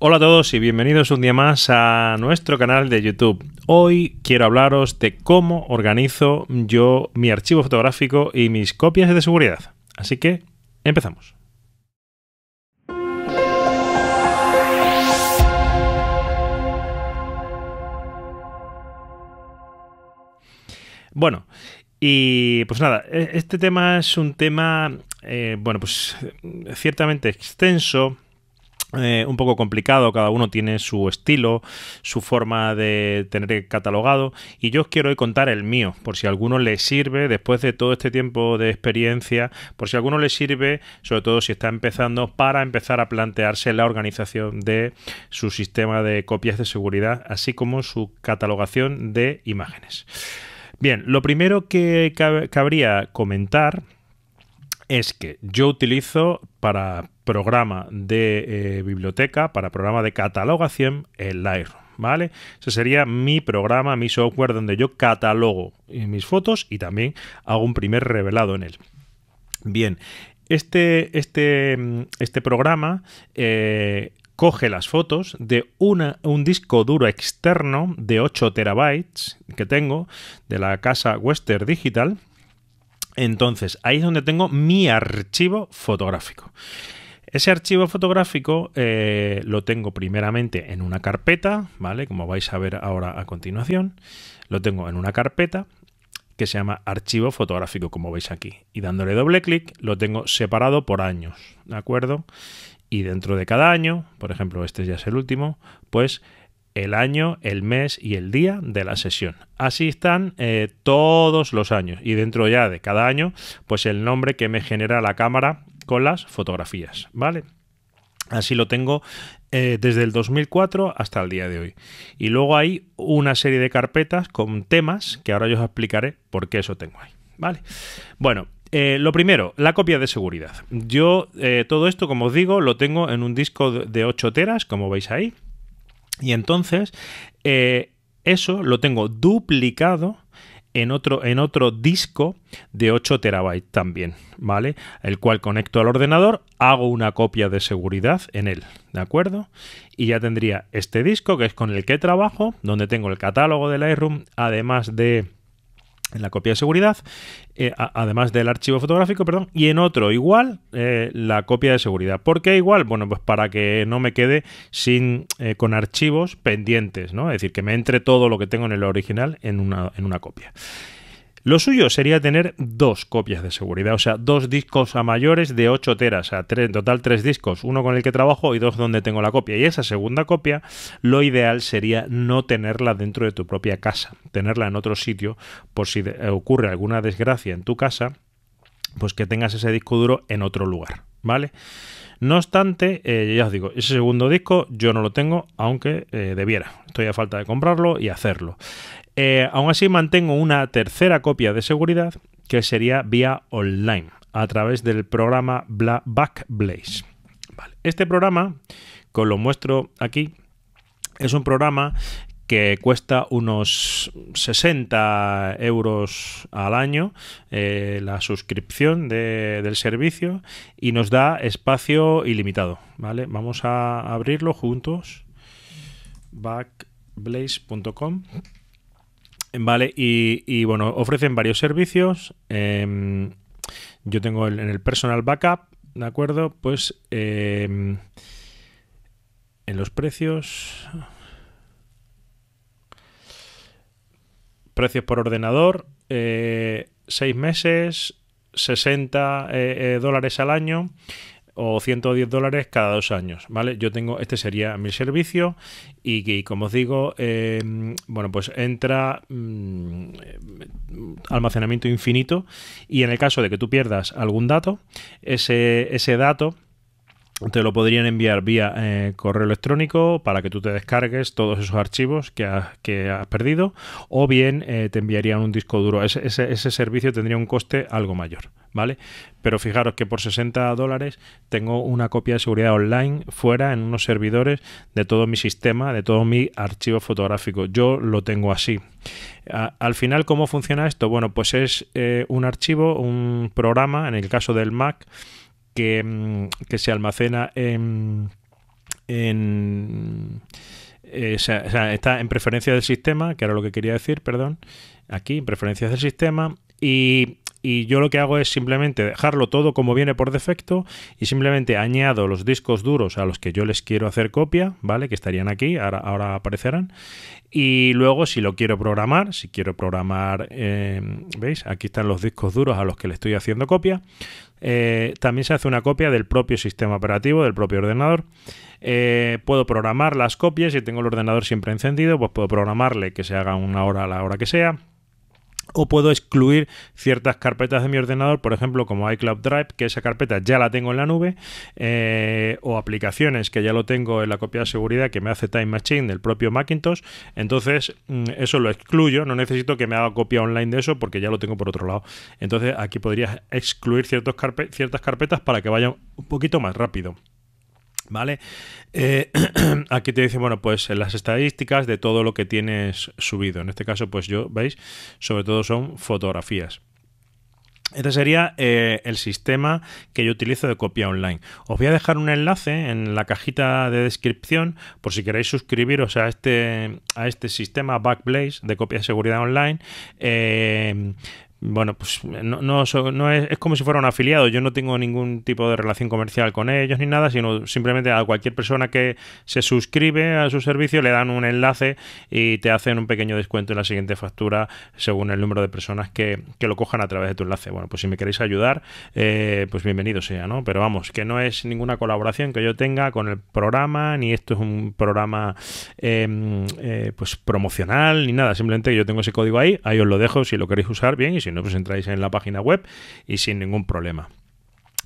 Hola a todos y bienvenidos un día más a nuestro canal de YouTube. Hoy quiero hablaros de cómo organizo yo mi archivo fotográfico y mis copias de seguridad. Así que empezamos. Bueno, y pues nada, e-, este tema es un tema, eh, bueno, pues ciertamente extenso eh, un poco complicado, cada uno tiene su estilo, su forma de tener catalogado y yo os quiero hoy contar el mío, por si a alguno le sirve, después de todo este tiempo de experiencia, por si a alguno le sirve, sobre todo si está empezando, para empezar a plantearse la organización de su sistema de copias de seguridad, así como su catalogación de imágenes. Bien, lo primero que cabría comentar es que yo utilizo para programa de eh, biblioteca, para programa de catalogación en Lightroom. ¿Vale? Ese sería mi programa, mi software donde yo catalogo eh, mis fotos y también hago un primer revelado en él. Bien, este, este, este programa eh, coge las fotos de una, un disco duro externo de 8 terabytes que tengo de la casa Western Digital. Entonces, ahí es donde tengo mi archivo fotográfico. Ese archivo fotográfico eh, lo tengo primeramente en una carpeta, ¿vale? Como vais a ver ahora a continuación, lo tengo en una carpeta que se llama archivo fotográfico, como veis aquí. Y dándole doble clic, lo tengo separado por años, ¿de acuerdo? Y dentro de cada año, por ejemplo, este ya es el último, pues el año, el mes y el día de la sesión. Así están eh, todos los años. Y dentro ya de cada año, pues el nombre que me genera la cámara con las fotografías, ¿vale? Así lo tengo eh, desde el 2004 hasta el día de hoy. Y luego hay una serie de carpetas con temas que ahora yo os explicaré por qué eso tengo ahí, ¿vale? Bueno, eh, lo primero, la copia de seguridad. Yo eh, todo esto, como os digo, lo tengo en un disco de 8 teras, como veis ahí. Y entonces, eso lo tengo duplicado en otro, en otro disco de 8 terabytes también, ¿vale? El cual conecto al ordenador, hago una copia de seguridad en él, ¿de acuerdo? Y ya tendría este disco, que es con el que trabajo, donde tengo el catálogo de Lightroom, además de en la copia de seguridad, eh, además del archivo fotográfico, perdón, y en otro igual eh, la copia de seguridad. ¿Por qué igual? Bueno, pues para que no me quede sin eh, con archivos pendientes, ¿no? Es decir, que me entre todo lo que tengo en el original en una, en una copia. Lo suyo sería tener dos copias de seguridad, o sea, dos discos a mayores de 8 teras, o sea, en total tres discos, uno con el que trabajo y dos donde tengo la copia. Y esa segunda copia, lo ideal sería no tenerla dentro de tu propia casa, tenerla en otro sitio por si ocurre alguna desgracia en tu casa, pues que tengas ese disco duro en otro lugar, ¿vale? No obstante, eh, ya os digo, ese segundo disco yo no lo tengo, aunque eh, debiera. Estoy a falta de comprarlo y hacerlo. Eh, aún así mantengo una tercera copia de seguridad que sería vía online a través del programa Backblaze. Este programa, que lo muestro aquí, es un programa que cuesta unos 60 euros al año eh, la suscripción del servicio y nos da espacio ilimitado. ¿vale? Vamos a abrirlo juntos. Backblaze.com Vale, y, bueno, ofrecen varios servicios. Em, yo tengo el, en el personal backup, ¿de acuerdo? Pues em, en los precios... Precios por ordenador, 6 eh, meses, 60 eh, eh, dólares al año o 110 dólares cada dos años, ¿vale? Yo tengo, este sería mi servicio y, que como os digo, em, bueno, pues entra mm, almacenamiento infinito y en el caso de que tú pierdas algún dato, ese dato te lo podrían enviar vía eh, correo electrónico para que tú te descargues todos esos archivos que, has perdido o bien eh, te enviarían un disco duro. Ese, servicio tendría un coste algo mayor, ¿vale? Pero fijaros que por 60 dólares tengo una copia de seguridad online fuera en unos servidores de todo mi sistema, de todo mi archivo fotográfico. Yo lo tengo así. al final, ¿cómo funciona esto? Bueno, pues es eh, un archivo, un programa, en el caso del Mac, Mm, que, se almacena en, eh, está en preferencias del sistema, que era lo que quería decir, perdón, aquí, en preferencias del sistema, y, yo lo que hago es simplemente dejarlo todo como viene por defecto y simplemente añado los discos duros a los que yo les quiero hacer copia, ¿vale? Que estarían aquí, ahora, aparecerán. Y luego si lo quiero programar, si quiero programar, eh, ¿veis? Aquí están los discos duros a los que le estoy haciendo copia. Eh, también se hace una copia del propio sistema operativo, del propio ordenador. Eh, puedo programar las copias, si tengo el ordenador siempre encendido, pues puedo programarle que se haga una hora a la hora que sea o puedo excluir ciertas carpetas de mi ordenador, por ejemplo, como iCloud Drive, que esa carpeta ya la tengo en la nube, eh, o aplicaciones que ya lo tengo en la copia de seguridad que me hace Time Machine del propio Macintosh. Entonces, mm, eso lo excluyo, no necesito que me haga copia online de eso porque ya lo tengo por otro lado. Entonces, aquí podrías excluir ciertas carpetas para que vayan un poquito más rápido. ¿Vale? Eh, aquí te dice, bueno, pues eh, las estadísticas de todo lo que tienes subido. En este caso, pues yo, ¿veis? Sobre todo son fotografías. Este sería eh, el sistema que yo utilizo de copia online. Os voy a dejar un enlace en la cajita de descripción por si queréis suscribiros a este, a este sistema Backblaze de copia de seguridad online bueno, pues eh, no, no es, es, como si fuera un afiliado. Yo no tengo ningún tipo de relación comercial con ellos ni nada, sino simplemente a cualquier persona que se suscribe a su servicio le dan un enlace y te hacen un pequeño descuento en la siguiente factura según el número de personas que, que lo cojan a través de tu enlace. Bueno, pues si me queréis ayudar, eh, pues bienvenido sea, ¿no? Pero vamos, que no es ninguna colaboración que yo tenga con el programa, ni esto es un programa em, eh, pues promocional, ni nada. Simplemente yo tengo ese código ahí, ahí os lo dejo si lo queréis usar bien y si no, pues entráis en la página web y sin ningún problema.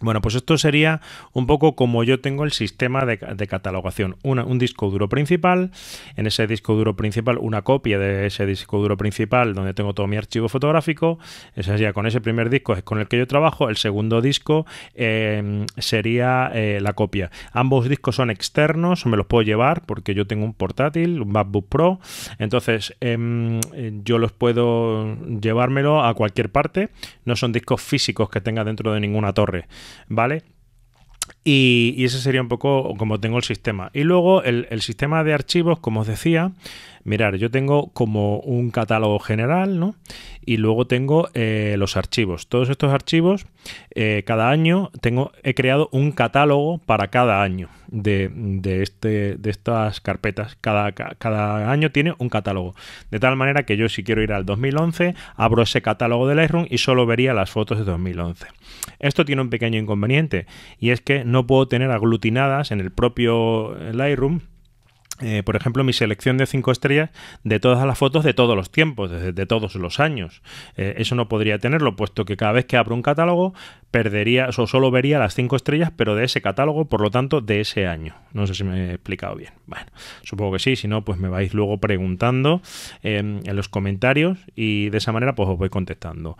Bueno, pues esto sería un poco como yo tengo el sistema de, catalogación. un disco duro principal, en ese disco duro principal una copia de ese disco duro principal donde tengo todo mi archivo fotográfico. Ese sería con ese primer disco es con el que yo trabajo. El segundo disco em, sería eh, la copia. Ambos discos son externos, me los puedo llevar porque yo tengo un portátil, un MacBook Pro. Entonces em, yo los puedo llevármelo a cualquier parte. No son discos físicos que tenga dentro de ninguna torre. ¿vale? Y, ese sería un poco como tengo el sistema. Y luego el, el sistema de archivos, como os decía, mirar, yo tengo como un catálogo general, ¿no? Y luego tengo eh, los archivos. Todos estos archivos, eh, cada año tengo, he creado un catálogo para cada año de, de, este, estas carpetas. Cada, cada año tiene un catálogo. De tal manera que yo si quiero ir al 2011, abro ese catálogo de Lightroom y solo vería las fotos de 2011. Esto tiene un pequeño inconveniente y es que no puedo tener aglutinadas en el propio eh, Lightroom eh, por ejemplo, mi selección de cinco estrellas de todas las fotos de todos los tiempos, de, todos los años. Eh, eso no podría tenerlo, puesto que cada vez que abro un catálogo perdería o solo vería las cinco estrellas, pero de ese catálogo, por lo tanto, de ese año. No sé si me he explicado bien. Bueno, supongo que sí, si no, pues me vais luego preguntando em, en los comentarios y de esa manera pues os voy contestando.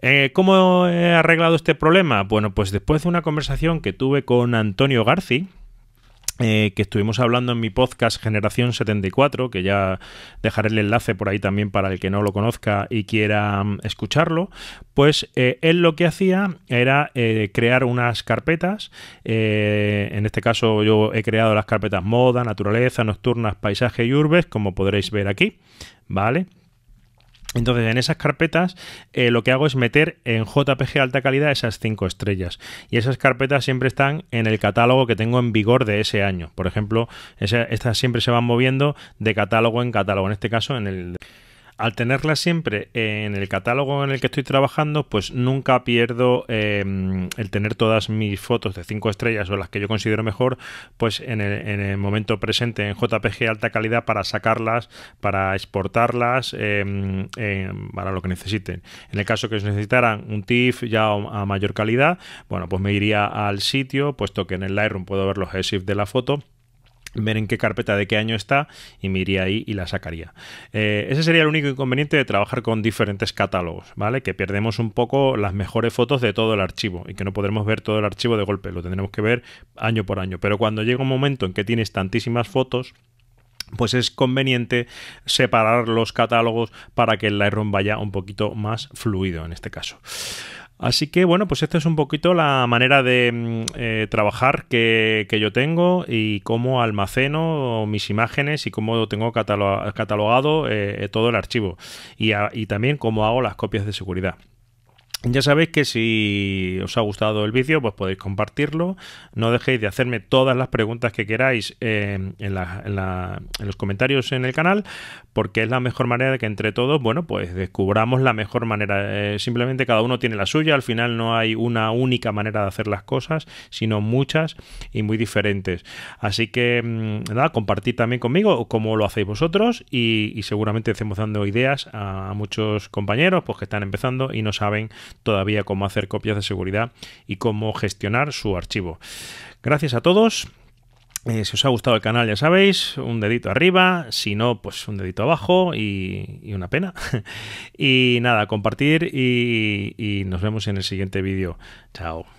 Eh, ¿Cómo he arreglado este problema? Bueno, pues después de una conversación que tuve con Antonio Garci, eh, que estuvimos hablando en mi podcast Generación 74, que ya dejaré el enlace por ahí también para el que no lo conozca y quiera mm, escucharlo, pues eh, él lo que hacía era eh, crear unas carpetas, en este caso yo he creado las carpetas moda, naturaleza, nocturnas, paisaje y urbes, como podréis ver aquí, ¿vale? Entonces, en esas carpetas eh, lo que hago es meter en JPG alta calidad esas cinco estrellas. Y esas carpetas siempre están en el catálogo que tengo en vigor de ese año. Por ejemplo, estas siempre se van moviendo de catálogo en catálogo. En este caso, en el al tenerlas siempre en el catálogo en el que estoy trabajando, pues nunca pierdo em, el tener todas mis fotos de 5 estrellas o las que yo considero mejor, pues en el, momento presente en JPG alta calidad para sacarlas, para exportarlas, em, em, para lo que necesiten. En el caso que se necesitaran un TIFF ya a mayor calidad, bueno, pues me iría al sitio, puesto que en el Lightroom puedo ver los sif de la foto ver en qué carpeta de qué año está y me iría ahí y la sacaría. Eh, ese sería el único inconveniente de trabajar con diferentes catálogos, ¿vale? Que perdemos un poco las mejores fotos de todo el archivo y que no podremos ver todo el archivo de golpe, lo tendremos que ver año por año. Pero cuando llega un momento en que tienes tantísimas fotos, pues es conveniente separar los catálogos para que el Lightroom vaya un poquito más fluido en este caso. Así que bueno, pues esta es un poquito la manera de mm, eh, trabajar que, yo tengo y cómo almaceno mis imágenes y cómo tengo catalogado eh, todo el archivo y, y también cómo hago las copias de seguridad. Ya sabéis que si os ha gustado el vídeo, pues podéis compartirlo. No dejéis de hacerme todas las preguntas que queráis eh, en, los comentarios en el canal, porque es la mejor manera de que entre todos, bueno, pues descubramos la mejor manera. Eh, simplemente cada uno tiene la suya, al final no hay una única manera de hacer las cosas, sino muchas y muy diferentes. Así que, mm, nada, compartid también conmigo cómo lo hacéis vosotros y, seguramente estemos dando ideas a, muchos compañeros pues, que están empezando y no saben todavía cómo hacer copias de seguridad y cómo gestionar su archivo. Gracias a todos. Eh, si os ha gustado el canal, ya sabéis, un dedito arriba, si no, pues un dedito abajo y, una pena. y nada, compartir y nos vemos en el siguiente vídeo. Chao.